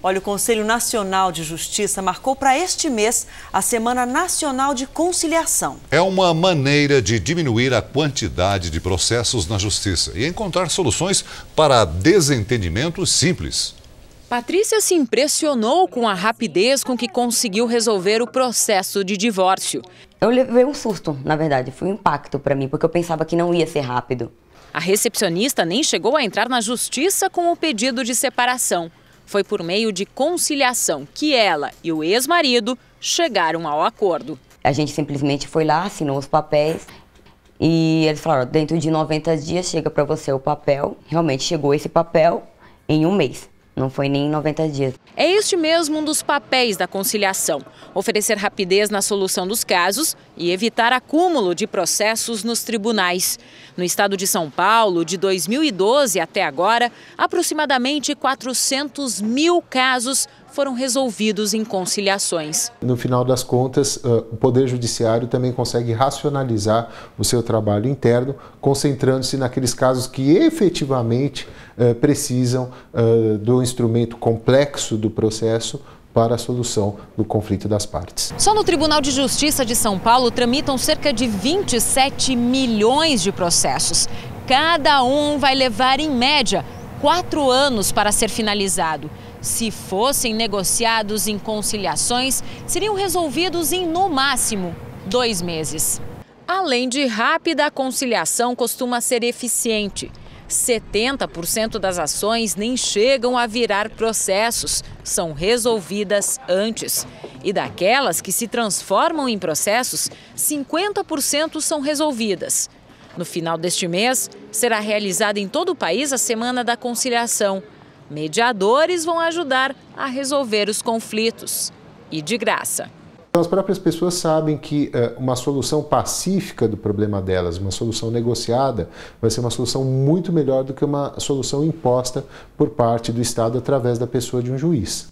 Olha, o Conselho Nacional de Justiça marcou para este mês a Semana Nacional de Conciliação. É uma maneira de diminuir a quantidade de processos na justiça e encontrar soluções para desentendimentos simples. Patrícia se impressionou com a rapidez com que conseguiu resolver o processo de divórcio. Eu levei um susto, na verdade, foi um impacto para mim, porque eu pensava que não ia ser rápido. A recepcionista nem chegou a entrar na justiça com o pedido de separação. Foi por meio de conciliação que ela e o ex-marido chegaram ao acordo. A gente simplesmente foi lá, assinou os papéis e eles falaram: dentro de 90 dias chega para você o papel. Realmente chegou esse papel em um mês. Não foi nem 90 dias. É este mesmo um dos papéis da conciliação: oferecer rapidez na solução dos casos e evitar acúmulo de processos nos tribunais. No estado de São Paulo, de 2012 até agora, aproximadamente 400 mil casos foram resolvidos em conciliações. No final das contas, eh, o Poder Judiciário também consegue racionalizar o seu trabalho interno, concentrando-se naqueles casos que efetivamente eh, precisam eh, do instrumento complexo do processo para a solução do conflito das partes. Só no Tribunal de Justiça de São Paulo tramitam cerca de 27 milhões de processos. Cada um vai levar, em média, quatro anos para ser finalizado. Se fossem negociados em conciliações, seriam resolvidos em, no máximo, dois meses. Além de rápida, a conciliação costuma ser eficiente. 70% das ações nem chegam a virar processos, são resolvidas antes. E daquelas que se transformam em processos, 50% são resolvidas. No final deste mês, será realizada em todo o país a Semana da Conciliação. Mediadores vão ajudar a resolver os conflitos. E de graça. As próprias pessoas sabem que eh, uma solução pacífica do problema delas, uma solução negociada, vai ser uma solução muito melhor do que uma solução imposta por parte do Estado através da pessoa de um juiz.